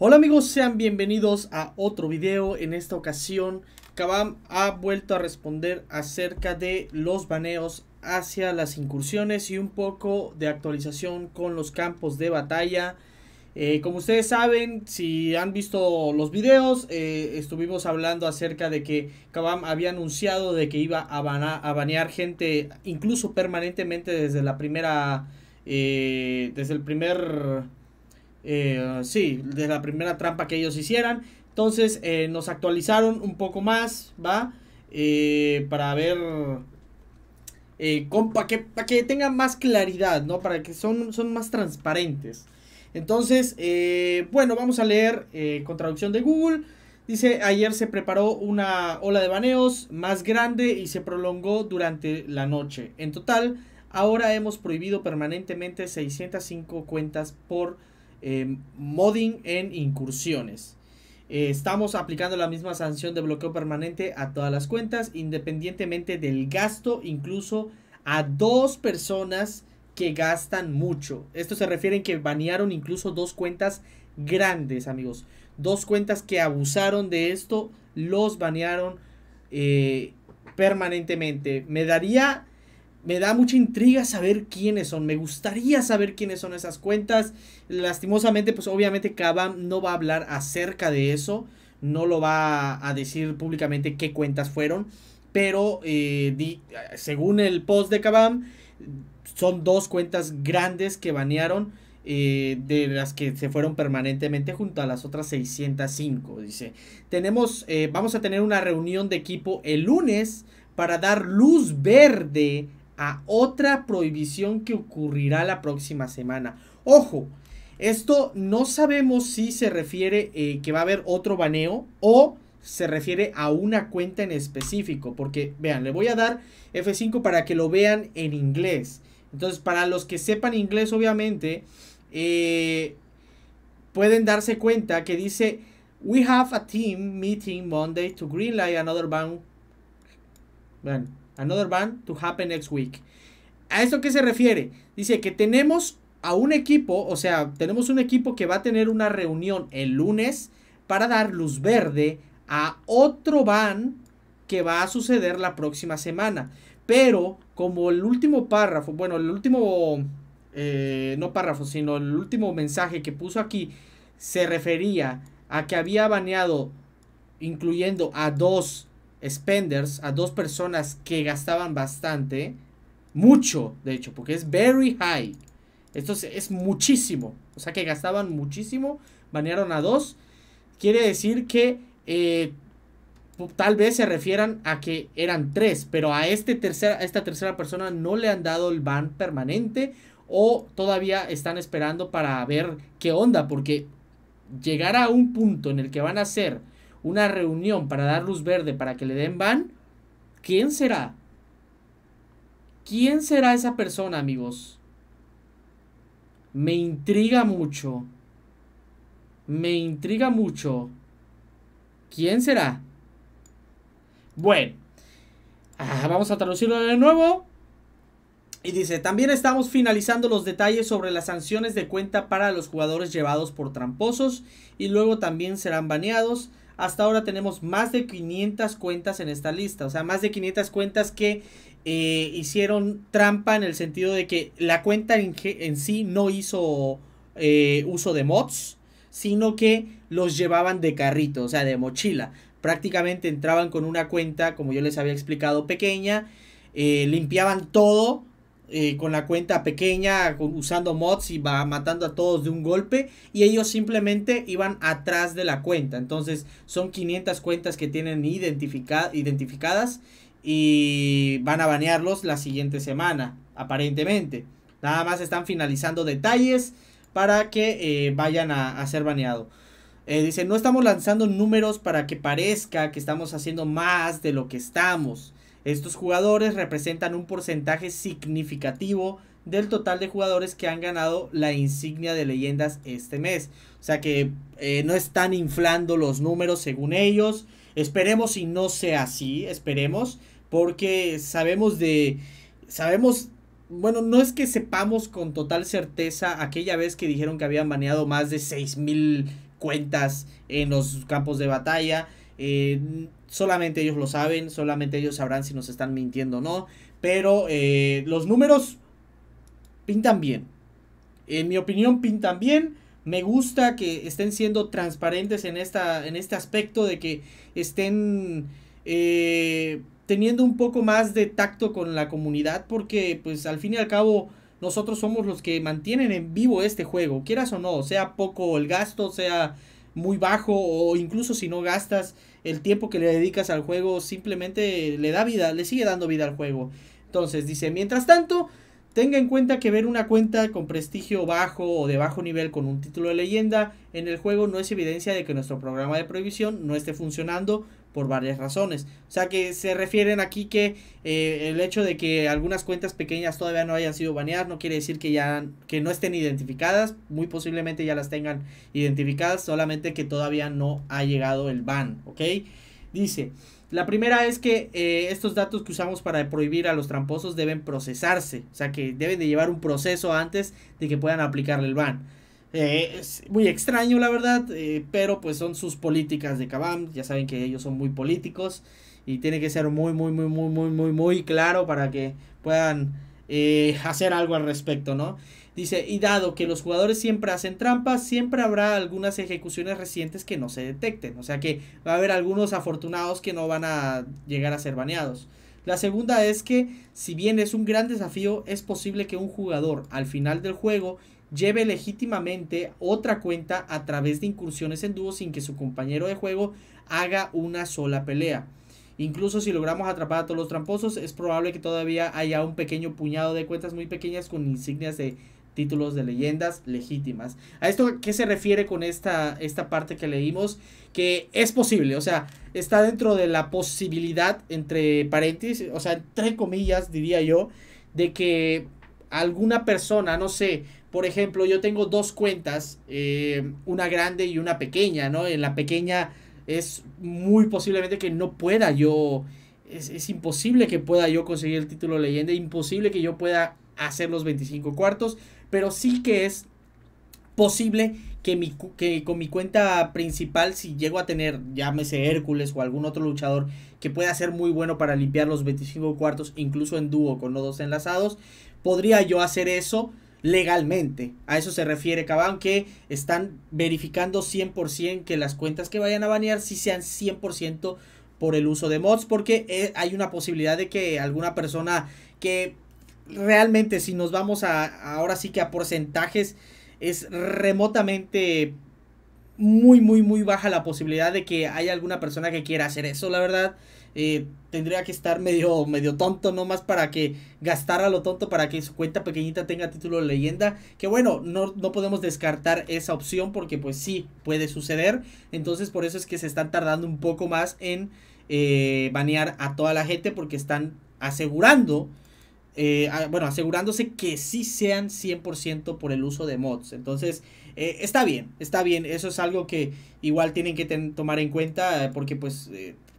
Hola amigos, sean bienvenidos a otro video. En esta ocasión, Kabam ha vuelto a responder acerca de los baneos hacia las incursiones y un poco de actualización con los campos de batalla. Eh, como ustedes saben, si han visto los videos, eh, estuvimos hablando acerca de que Kabam había anunciado de que iba a, a banear gente incluso permanentemente desde la primera... Eh, desde el primer eh, sí, de la primera trampa que ellos hicieran. Entonces eh, nos actualizaron un poco más, ¿va? Eh, para ver... para, que, para que tengan más claridad, ¿no? Para que son, son más transparentes. Entonces, bueno, vamos a leer con traducción de Google. Dice, ayer se preparó una ola de baneos más grande y se prolongó durante la noche. En total, ahora hemos prohibido permanentemente 605 cuentas por eh, modding en incursiones. Eh, estamos aplicando la misma sanción de bloqueo permanente a todas las cuentas, independientemente del gasto, incluso a dos personas que gastan mucho. Esto se refiere en que banearon incluso dos cuentas grandes, amigos. Dos cuentas que abusaron de esto, los banearon eh, permanentemente. Me daría me da mucha intriga saber quiénes son. Me gustaría saber quiénes son esas cuentas. Lastimosamente, pues obviamente Kabam no va a hablar acerca de eso. No lo va a decir públicamente qué cuentas fueron. Pero eh, según el post de Kabam, son dos cuentas grandes que banearon. Eh, de las que se fueron permanentemente junto a las otras 605. Dice, tenemos, eh, vamos a tener una reunión de equipo el lunes para dar luz verde a otra prohibición que ocurrirá la próxima semana. Ojo, esto no sabemos si se refiere eh, que va a haber otro baneo o se refiere a una cuenta en específico. Porque, vean, le voy a dar F5 para que lo vean en inglés. Entonces, para los que sepan inglés, obviamente, eh, pueden darse cuenta que dice, we have a team meeting Monday to greenlight another ban. Bueno, Another ban to happen next week. ¿A esto qué se refiere? Dice que tenemos a un equipo, o sea, tenemos un equipo que va a tener una reunión el lunes para dar luz verde a otro ban que va a suceder la próxima semana. Pero como el último párrafo, bueno, el último, eh, no párrafo, sino el último mensaje que puso aquí se refería a que había baneado, incluyendo a dos spenders, a dos personas que gastaban bastante, mucho, de hecho, porque es very high. Esto es, muchísimo. O sea que gastaban muchísimo, banearon a dos. Quiere decir que eh, tal vez se refieran a que eran tres, pero a, este tercera a esta tercera persona no le han dado el ban permanente o todavía están esperando para ver qué onda, porque llegar a un punto en el que van a ser una reunión para dar luz verde para que le den ban, ¿quién será? ¿Quién será esa persona, amigos? Me intriga mucho. Me intriga mucho. ¿Quién será? Bueno, ah, vamos a traducirlo de nuevo. Y dice, también estamos finalizando los detalles sobre las sanciones de cuenta para los jugadores llevados por tramposos y luego también serán baneados. Hasta ahora tenemos más de 500 cuentas en esta lista, o sea, más de 500 cuentas que eh, hicieron trampa en el sentido de que la cuenta en, sí no hizo eh, uso de mods, sino que los llevaban de carrito, o sea, de mochila. Prácticamente entraban con una cuenta, como yo les había explicado, pequeña, eh, limpiaban todo eh, con la cuenta pequeña, usando mods y va matando a todos de un golpe. Y ellos simplemente iban atrás de la cuenta. Entonces son 500 cuentas que tienen identificadas y van a banearlos la siguiente semana, aparentemente. Nada más están finalizando detalles para que eh, vayan a, ser baneados. Dicen, eh, dice, no estamos lanzando números para que parezca que estamos haciendo más de lo que estamos. Estos jugadores representan un porcentaje significativo del total de jugadores que han ganado la insignia de leyendas este mes. O sea que eh, no están inflando los números según ellos. Esperemos y no sea así, esperemos, porque sabemos de... Sabemos, bueno, no es que sepamos con total certeza aquella vez que dijeron que habían baneado más de 6.000 cuentas en los campos de batalla eh, solamente ellos lo saben, solamente ellos sabrán si nos están mintiendo o no. Pero eh, los números pintan bien. En mi opinión, pintan bien. Me gusta que estén siendo transparentes en, esta, en este aspecto de que estén eh, teniendo un poco más de tacto con la comunidad porque pues al fin y al cabo nosotros somos los que mantienen en vivo este juego, quieras o no, sea poco el gasto, sea muy bajo o incluso si no gastas el tiempo que le dedicas al juego, simplemente le da vida, le sigue dando vida al juego. Entonces dice, mientras tanto, tenga en cuenta que ver una cuenta con prestigio bajo o de bajo nivel con un título de leyenda en el juego no es evidencia de que nuestro programa de prohibición no esté funcionando por varias razones. O sea que se refieren aquí que eh, el hecho de que algunas cuentas pequeñas todavía no hayan sido baneadas no quiere decir que ya que no estén identificadas, muy posiblemente ya las tengan identificadas, solamente que todavía no ha llegado el ban, ¿ok? Dice, la primera es que eh, estos datos que usamos para prohibir a los tramposos deben procesarse, o sea que deben de llevar un proceso antes de que puedan aplicarle el ban. Eh, es muy extraño, la verdad, eh, pero pues son sus políticas de Kabam. Ya saben que ellos son muy políticos y tiene que ser muy, muy, muy, muy, muy, muy, muy claro para que puedan eh, hacer algo al respecto, ¿no? Dice, y dado que los jugadores siempre hacen trampas, siempre habrá algunas ejecuciones recientes que no se detecten. O sea que va a haber algunos afortunados que no van a llegar a ser baneados. La segunda es que, si bien es un gran desafío, es posible que un jugador al final del juego lleve legítimamente otra cuenta a través de incursiones en dúo sin que su compañero de juego haga una sola pelea. Incluso si logramos atrapar a todos los tramposos, es probable que todavía haya un pequeño puñado de cuentas muy pequeñas con insignias de títulos de leyendas legítimas. ¿A esto qué se refiere con esta, esta parte que leímos? Que es posible, o sea, está dentro de la posibilidad, entre paréntesis, o sea, entre comillas diría yo, de que alguna persona, no sé, por ejemplo, yo tengo dos cuentas, eh, una grande y una pequeña, ¿no? En la pequeña es muy posiblemente que no pueda yo, es, imposible que pueda yo conseguir el título leyenda, imposible que yo pueda hacer los 25 cuartos, pero sí que es posible que, mi, que con mi cuenta principal, si llego a tener, llámese Hércules o algún otro luchador que pueda ser muy bueno para limpiar los 25 cuartos, incluso en dúo con nodos enlazados, podría yo hacer eso legalmente. A eso se refiere Caban, que están verificando 100% que las cuentas que vayan a banear sí sean 100% por el uso de mods, porque eh, hay una posibilidad de que alguna persona que realmente si nos vamos a ahora sí que a porcentajes es remotamente muy muy muy baja la posibilidad de que haya alguna persona que quiera hacer eso, la verdad. Eh, tendría que estar medio, medio tonto más para que gastara lo tonto para que su cuenta pequeñita tenga título de leyenda. Que bueno, no, no podemos descartar esa opción porque pues sí puede suceder. Entonces por eso es que se están tardando un poco más en eh, banear a toda la gente porque están asegurando. Eh, bueno, asegurándose que sí sean 100% por el uso de mods. Entonces, está bien, está bien. Eso es algo que igual tienen que tomar en cuenta porque pues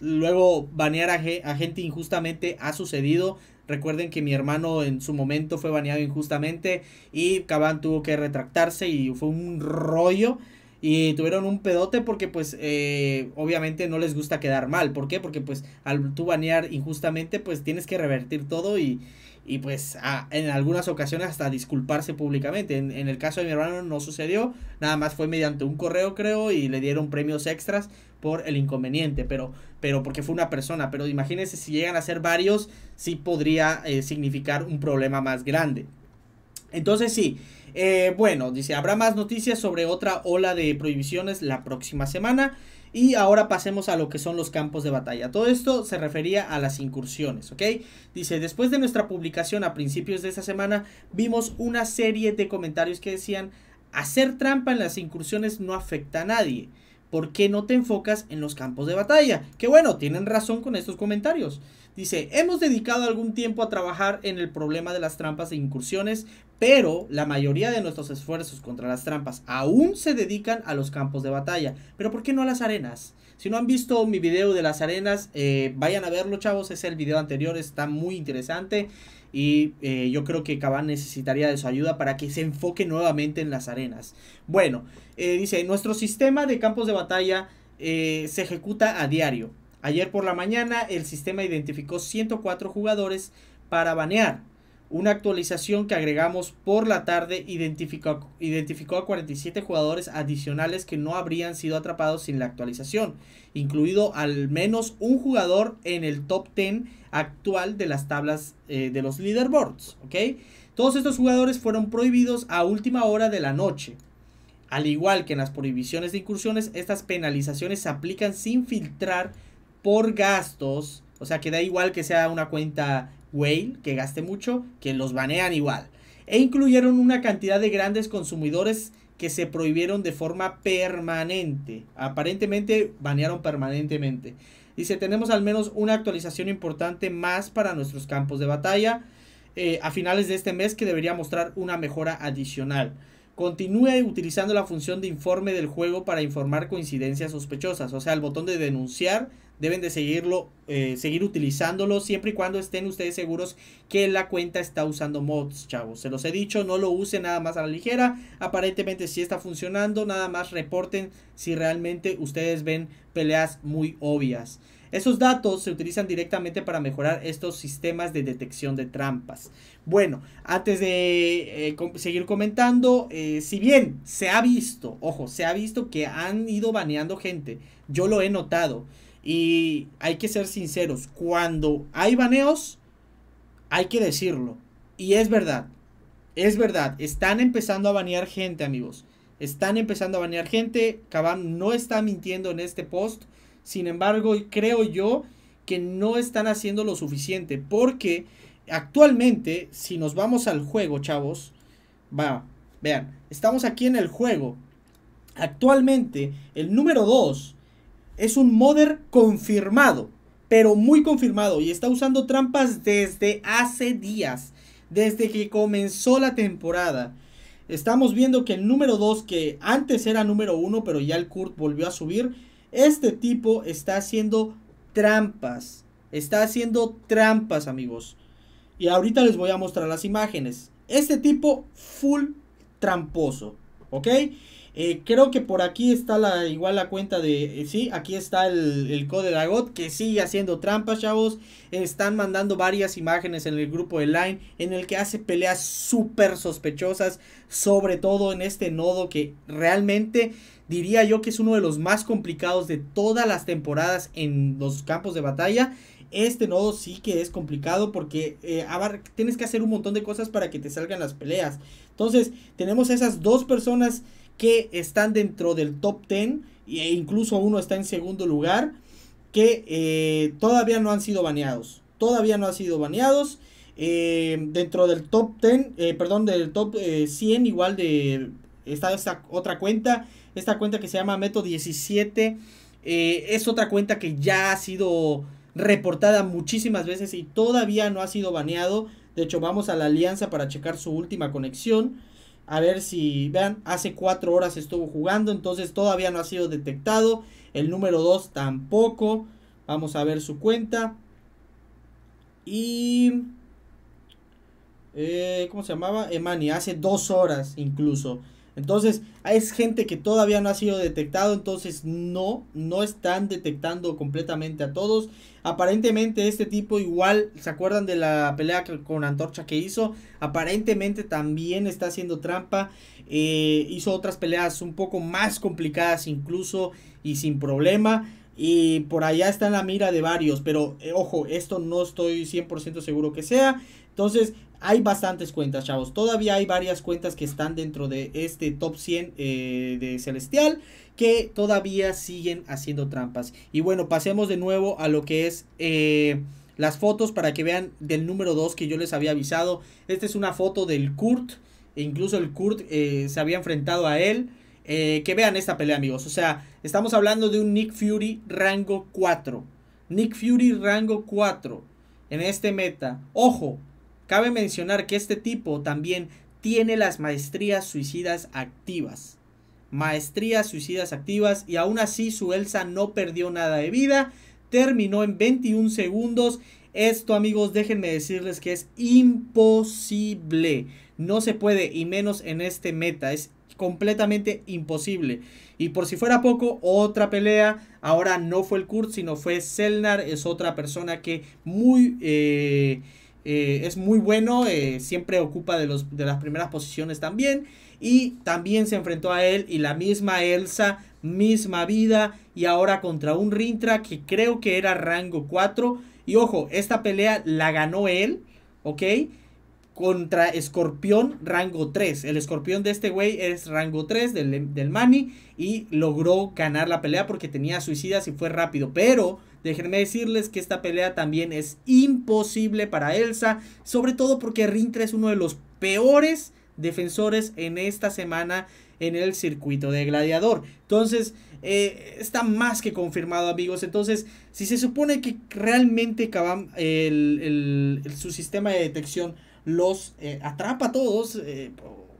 Luego banear a, gente injustamente ha sucedido. Recuerden que mi hermano en su momento fue baneado injustamente y Caban tuvo que retractarse y fue un rollo. Y tuvieron un pedote porque pues eh, obviamente no les gusta quedar mal. ¿Por qué? Porque pues al tú banear injustamente pues tienes que revertir todo y, y pues ah, en algunas ocasiones hasta disculparse públicamente. En, el caso de mi hermano no sucedió, nada más fue mediante un correo creo y le dieron premios extras por el inconveniente, pero, pero porque fue una persona, pero imagínense si llegan a ser varios, sí podría eh, significar un problema más grande. Entonces sí, eh, bueno, dice, habrá más noticias sobre otra ola de prohibiciones la próxima semana. Y ahora pasemos a lo que son los campos de batalla. Todo esto se refería a las incursiones, ¿ok? Dice, después de nuestra publicación a principios de esta semana, vimos una serie de comentarios que decían, hacer trampa en las incursiones no afecta a nadie. ¿Por qué no te enfocas en los campos de batalla? Que bueno, tienen razón con estos comentarios. Dice, hemos dedicado algún tiempo a trabajar en el problema de las trampas e incursiones, pero la mayoría de nuestros esfuerzos contra las trampas aún se dedican a los campos de batalla. Pero ¿por qué no a las arenas? Si no han visto mi video de las arenas, eh, vayan a verlo chavos, es el video anterior, está muy interesante y eh, yo creo que Cabán necesitaría de su ayuda para que se enfoque nuevamente en las arenas. Bueno, eh, dice, nuestro sistema de campos de batalla eh, se ejecuta a diario. Ayer por la mañana el sistema identificó 104 jugadores para banear. Una actualización que agregamos por la tarde identificó, identificó a 47 jugadores adicionales que no habrían sido atrapados sin la actualización, incluido al menos un jugador en el top 10 actual de las tablas eh, de los leaderboards. ¿ok? Todos estos jugadores fueron prohibidos a última hora de la noche. Al igual que en las prohibiciones de incursiones, estas penalizaciones se aplican sin filtrar por gastos. O sea que da igual que sea una cuenta Whale, que gaste mucho, que los banean igual. E incluyeron una cantidad de grandes consumidores que se prohibieron de forma permanente. Aparentemente banearon permanentemente. Dice, tenemos al menos una actualización importante más para nuestros campos de batalla eh, a finales de este mes que debería mostrar una mejora adicional. Continúe utilizando la función de informe del juego para informar coincidencias sospechosas, o sea, el botón de denunciar deben de seguirlo, eh, seguir utilizándolo siempre y cuando estén ustedes seguros que la cuenta está usando mods, chavos. Se los he dicho, no lo usen nada más a la ligera. Aparentemente si está funcionando, nada más reporten si realmente ustedes ven peleas muy obvias. Esos datos se utilizan directamente para mejorar estos sistemas de detección de trampas. Bueno, antes de eh, seguir comentando, eh, si bien se ha visto, ojo, se ha visto que han ido baneando gente, yo lo he notado. Y hay que ser sinceros, cuando hay baneos, hay que decirlo. Y es verdad, es verdad, están empezando a banear gente, amigos. Están empezando a banear gente. Kabam no está mintiendo en este post. Sin embargo, creo yo que no están haciendo lo suficiente. Porque actualmente, si nos vamos al juego, chavos. Va, vean, estamos aquí en el juego. Actualmente, el número 2 es un modder confirmado, pero muy confirmado y está usando trampas desde hace días, desde que comenzó la temporada. Estamos viendo que el número 2, que antes era número 1, pero ya el Kurt volvió a subir, este tipo está haciendo trampas. Está haciendo trampas, amigos. Y ahorita les voy a mostrar las imágenes. Este tipo full tramposo, ¿ok? Eh, creo que por aquí está la, igual la cuenta de... Eh, sí, aquí está el, el Code Agot que sigue haciendo trampas, chavos. Están mandando varias imágenes en el grupo de Line en el que hace peleas súper sospechosas, sobre todo en este nodo que realmente diría yo que es uno de los más complicados de todas las temporadas en los campos de batalla. Este nodo sí que es complicado porque eh, tienes que hacer un montón de cosas para que te salgan las peleas. Entonces, tenemos esas dos personas que están dentro del top 10 e incluso uno está en segundo lugar que eh, todavía no han sido baneados. Todavía no han sido baneados. Eh, dentro del top 10, eh, perdón, del top 100 igual de... Está esta otra cuenta, esta cuenta que se llama Meto 17. es otra cuenta que ya ha sido reportada muchísimas veces y todavía no ha sido baneado. De hecho, vamos a la alianza para checar su última conexión. A ver si, vean, hace 4 horas estuvo jugando, entonces todavía no ha sido detectado. El número 2 tampoco. Vamos a ver su cuenta. Y... Eh, ¿Cómo se llamaba? Emani, hace 2 horas incluso. Entonces, es gente que todavía no ha sido detectado, entonces no, no están detectando completamente a todos. Aparentemente este tipo igual, ¿se acuerdan de la pelea con Antorcha que hizo? Aparentemente también está haciendo trampa. Eh, hizo otras peleas un poco más complicadas incluso y sin problema. Y por allá está en la mira de varios. Pero eh, ojo, esto no estoy 100% seguro que sea. Entonces, hay bastantes cuentas, chavos. Todavía hay varias cuentas que están dentro de este top 100 eh, de Celestial que todavía siguen haciendo trampas. Y bueno, pasemos de nuevo a lo que es... Eh, las fotos para que vean del número 2 que yo les había avisado. Esta es una foto del Kurt. E incluso el Kurt eh, se había enfrentado a él. que vean esta pelea, amigos. O sea, estamos hablando de un Nick Fury rango 4. Nick Fury rango 4. En este meta. Ojo, Cabe mencionar que este tipo también tiene las maestrías suicidas activas. Maestrías suicidas activas y aún así su Elsa no perdió nada de vida. Terminó en 21 segundos. Esto amigos, déjenme decirles que es imposible. No se puede y menos en este meta. Es completamente imposible. Y por si fuera poco, otra pelea. Ahora no fue el Kurt, sino fue Selnar. Es otra persona que muy... Eh, eh, es muy bueno, eh, siempre ocupa de, los, de las primeras posiciones también. Y también se enfrentó a él y la misma Elsa, misma vida. Y ahora contra un Rintra que creo que era rango 4. Y ojo, esta pelea la ganó él, ¿ok? Contra Escorpión rango 3. El escorpión de este güey es rango 3 del, del Y logró ganar la pelea porque tenía suicidas y fue rápido. Pero Déjenme decirles que esta pelea también es imposible para Elsa, sobre todo porque Rintra es uno de los peores defensores en esta semana en el circuito de gladiador. Entonces, eh, está más que confirmado, amigos. Entonces, si se supone que realmente su sistema de detección los eh, atrapa a todos, eh,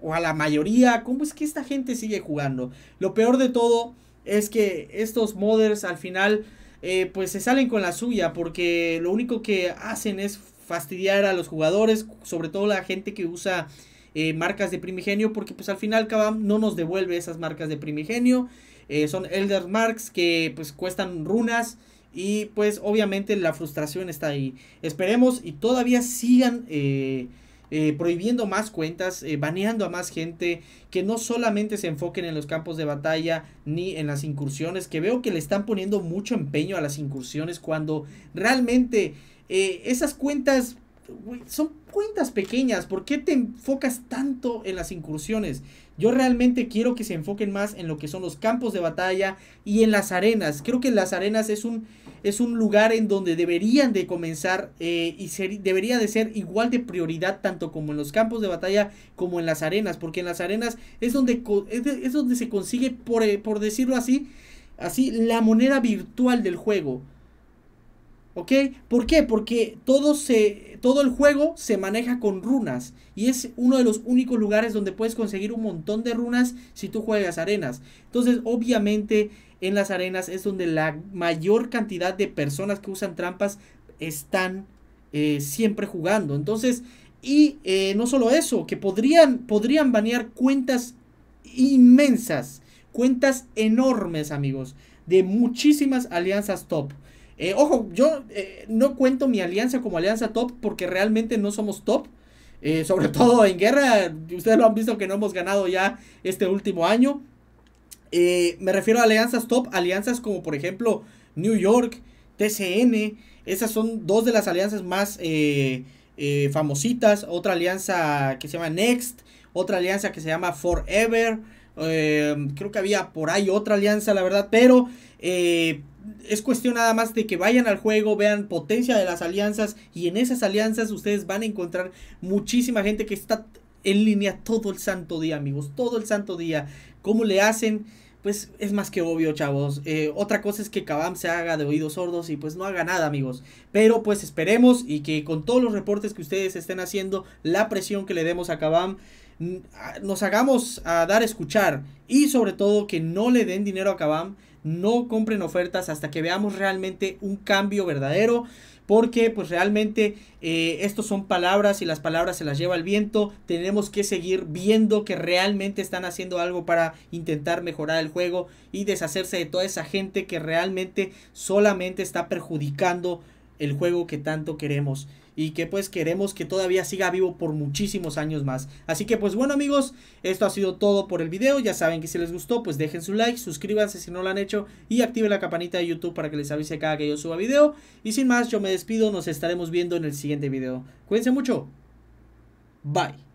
o a la mayoría, ¿cómo es que esta gente sigue jugando? Lo peor de todo es que estos modders al final eh, pues se salen con la suya porque lo único que hacen es fastidiar a los jugadores, sobre todo la gente que usa eh, marcas de primigenio, porque pues al final Kabam no nos devuelve esas marcas de primigenio. Eh, son Elder Marks que pues cuestan runas y pues obviamente la frustración está ahí. Esperemos y todavía sigan... Eh, prohibiendo más cuentas, eh, baneando a más gente, que no solamente se enfoquen en los campos de batalla ni en las incursiones, que veo que le están poniendo mucho empeño a las incursiones cuando realmente eh, esas cuentas son cuentas pequeñas, ¿por qué te enfocas tanto en las incursiones? Yo realmente quiero que se enfoquen más en lo que son los campos de batalla y en las arenas. Creo que las arenas es un, es un lugar en donde deberían de comenzar eh, y debería de ser igual de prioridad tanto como en los campos de batalla como en las arenas. Porque en las arenas es donde, es donde se consigue, por, eh, por decirlo así, así la moneda virtual del juego. ¿Por qué? Porque todo, se, todo el juego se maneja con runas. Y es uno de los únicos lugares donde puedes conseguir un montón de runas si tú juegas arenas. Entonces, obviamente, en las arenas es donde la mayor cantidad de personas que usan trampas están eh, siempre jugando. Entonces, y eh, no solo eso, que podrían, podrían banear cuentas inmensas, cuentas enormes, amigos, de muchísimas alianzas top. Eh, ojo, yo eh, no cuento mi alianza como alianza top porque realmente no somos top. Eh, sobre todo en guerra, ustedes lo han visto que no hemos ganado ya este último año. me refiero a alianzas top, alianzas como por ejemplo New York, TCN. Esas son dos de las alianzas más famositas. Otra alianza que se llama Next, otra alianza que se llama Forever. creo que había por ahí otra alianza, la verdad, pero es cuestión nada más de que vayan al juego, vean potencia de las alianzas y en esas alianzas ustedes van a encontrar muchísima gente que está en línea todo el santo día, amigos, todo el santo día. ¿Cómo le hacen? Pues es más que obvio, chavos. Eh, otra cosa es que Kabam se haga de oídos sordos y pues no haga nada, amigos. Pero pues esperemos y que con todos los reportes que ustedes estén haciendo, la presión que le demos a Kabam nos hagamos a dar a escuchar y sobre todo que no le den dinero a Kabam no compren ofertas hasta que veamos realmente un cambio verdadero porque pues realmente eh, estos son palabras y las palabras se las lleva el viento. Tenemos que seguir viendo que realmente están haciendo algo para intentar mejorar el juego y deshacerse de toda esa gente que realmente solamente está perjudicando el juego que tanto queremos y que pues queremos que todavía siga vivo por muchísimos años más. Así que pues bueno amigos, esto ha sido todo por el video, ya saben que si les gustó pues dejen su like, suscríbanse si no lo han hecho y activen la campanita de YouTube para que les avise cada que yo suba video. Y sin más yo me despido, nos estaremos viendo en el siguiente video. Cuídense mucho. Bye.